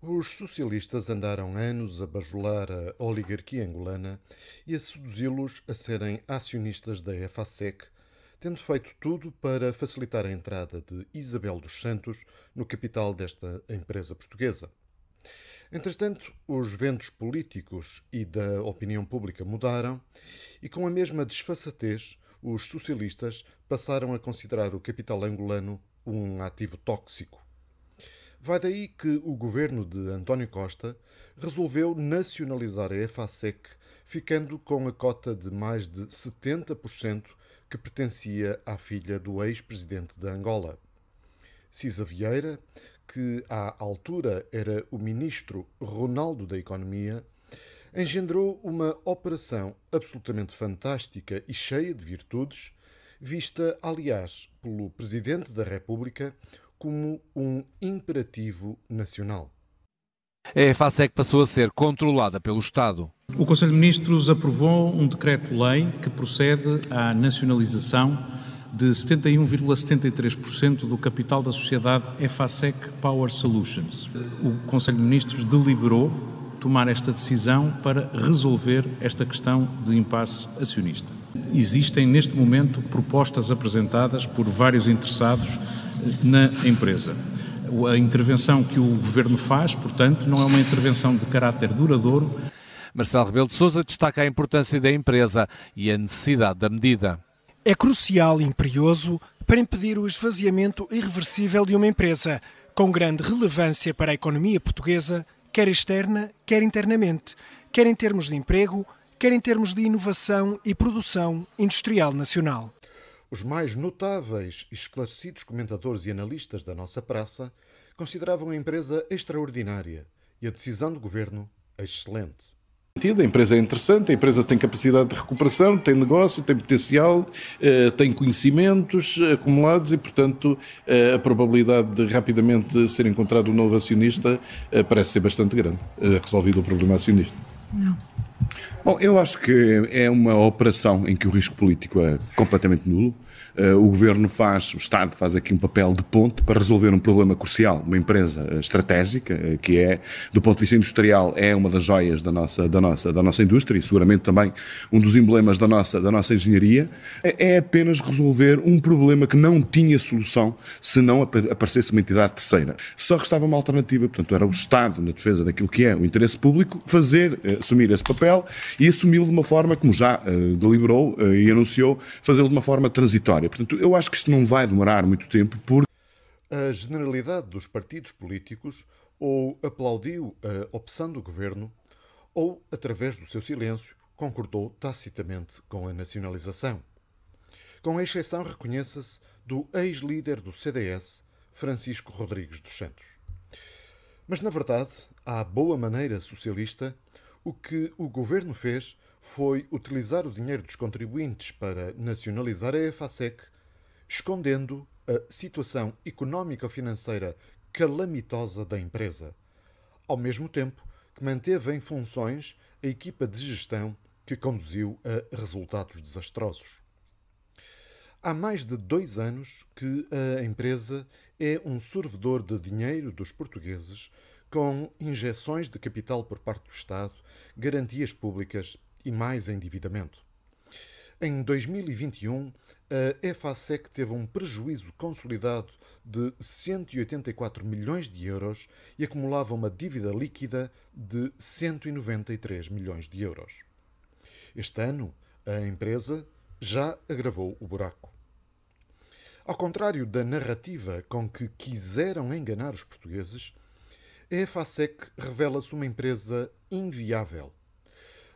Os socialistas andaram anos a bajular a oligarquia angolana e a seduzi-los a serem acionistas da EFASEC, tendo feito tudo para facilitar a entrada de Isabel dos Santos no capital desta empresa portuguesa. Entretanto, os ventos políticos e da opinião pública mudaram e, com a mesma desfaçatez, os socialistas passaram a considerar o capital angolano um ativo tóxico. Vai daí que o governo de António Costa resolveu nacionalizar a EFASEC, ficando com a cota de mais de 70% que pertencia à filha do ex-presidente de Angola. Cisa Vieira, que à altura era o ministro Ronaldo da Economia, engendrou uma operação absolutamente fantástica e cheia de virtudes, vista, aliás, pelo Presidente da República como um imperativo nacional. É a EFASEC é passou a ser controlada pelo Estado. O Conselho de Ministros aprovou um decreto-lei que procede à nacionalização de 71,73% do capital da sociedade EFASEC Power Solutions. O Conselho de Ministros deliberou tomar esta decisão para resolver esta questão de impasse acionista. Existem neste momento propostas apresentadas por vários interessados na empresa. A intervenção que o Governo faz, portanto, não é uma intervenção de caráter duradouro. Marcelo Rebelo de Sousa destaca a importância da empresa e a necessidade da medida. É crucial e imperioso para impedir o esvaziamento irreversível de uma empresa com grande relevância para a economia portuguesa, quer externa, quer internamente, quer em termos de emprego, quer em termos de inovação e produção industrial nacional. Os mais notáveis e esclarecidos comentadores e analistas da nossa praça consideravam a empresa extraordinária e a decisão do governo excelente. A empresa é interessante, a empresa tem capacidade de recuperação, tem negócio, tem potencial, eh, tem conhecimentos eh, acumulados e, portanto, eh, a probabilidade de rapidamente ser encontrado um novo acionista parece ser bastante grande, resolvido o problema acionista. Não. Bom, eu acho que é uma operação em que o risco político é completamente nulo. Uh, o governo faz, o Estado faz aqui um papel de ponte para resolver um problema crucial, uma empresa eh, estratégica, eh, que é, do ponto de vista industrial, é uma das joias da nossa, da nossa, da nossa indústria e seguramente também um dos emblemas da nossa, da nossa engenharia. É, é apenas resolver um problema que não tinha solução se não aparecesse uma entidade terceira. Só restava uma alternativa, portanto, era o Estado, na defesa daquilo que é o interesse público, fazer, assumir esse papel e assumi-lo de uma forma, como já uh, deliberou uh, e anunciou, fazê-lo de uma forma transitória. Portanto, eu acho que isto não vai demorar muito tempo, porque. A generalidade dos partidos políticos ou aplaudiu a opção do governo, ou, através do seu silêncio, concordou tacitamente com a nacionalização. Com a exceção, reconheça-se, do ex-líder do CDS, Francisco Rodrigues dos Santos. Mas, na verdade, à boa maneira socialista, o que o governo fez foi utilizar o dinheiro dos contribuintes para nacionalizar a EFASEC, escondendo a situação económico-financeira calamitosa da empresa, ao mesmo tempo que manteve em funções a equipa de gestão que conduziu a resultados desastrosos. Há mais de dois anos que a empresa é um servidor de dinheiro dos portugueses com injeções de capital por parte do Estado, garantias públicas e mais endividamento. Em 2021, a EFASEC teve um prejuízo consolidado de 184 milhões de euros e acumulava uma dívida líquida de 193 milhões de euros. Este ano, a empresa já agravou o buraco. Ao contrário da narrativa com que quiseram enganar os portugueses, a EFASEC revela-se uma empresa inviável.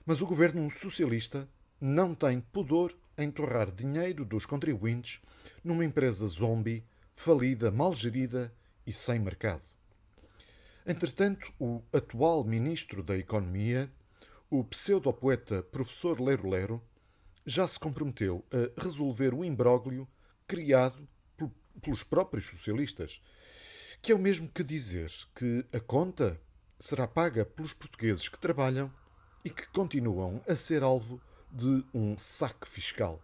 Mas o governo socialista não tem pudor em torrar dinheiro dos contribuintes numa empresa zombie, falida, mal gerida e sem mercado. Entretanto, o atual ministro da Economia, o pseudopoeta professor Lero Lero, já se comprometeu a resolver o imbróglio criado pelos próprios socialistas que é o mesmo que dizer que a conta será paga pelos portugueses que trabalham e que continuam a ser alvo de um saque fiscal.